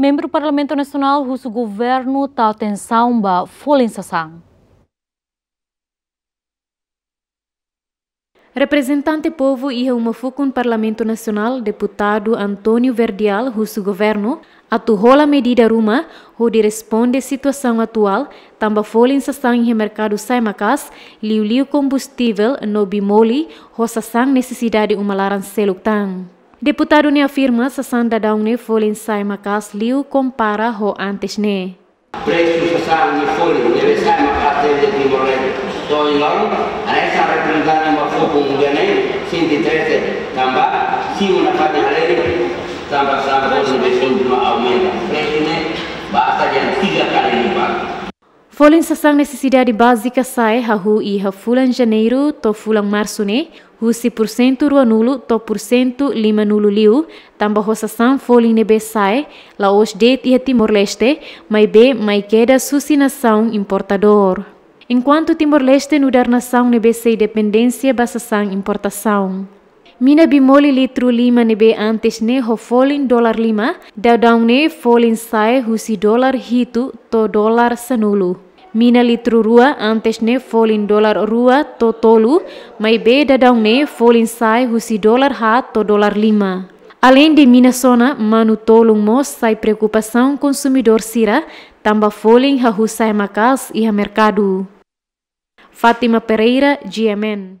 Membro do Parlamento Nacional, o governo está atenção para folensação. Representante povo e uma fucun Parlamento Nacional, deputado Antônio Verdial, russo governo, a medida ruma, onde responde situação atual, tamba folha sação em mercado saimacas, liu liu combustível no bimoli, roçação necessidade uma larancelo tang. Deputado ne afirma sanda dadão ne folin sai makas liu kompara ho antes ne. sa sanda ne folin ne sai makas desde Timor-Leste. Todo igual, a essa representante ma foco mundial ne, 113, tamba, si una parte alegre, tamba, tamba, tamba, Folin sasang necessidade básica sai hahu i ha fulan janeiro to fulan março ne, si por cento rua nulo to por cento lima nulo liu, tamba ho sasang folin be sai, la os det e Timor-Leste, mai be mai queda susi nação importador. Enquanto Timor-Leste nudar nação nebe sei dependência basasang importação. Mina bimoli litru lima nebe antes ne ho folin dolar lima, da daun ne folin sae husi dolar hitu to dolar senulu mina litru rua antesne folin dolar rua to tolu, mai be ne folin sai husi dolar ha to dolar lima. Além de sona, Manu Tolung Mos sai preocupação consumidor Sira, tamba folin ha husai makas iha ha mercado. Fátima Pereira, GMN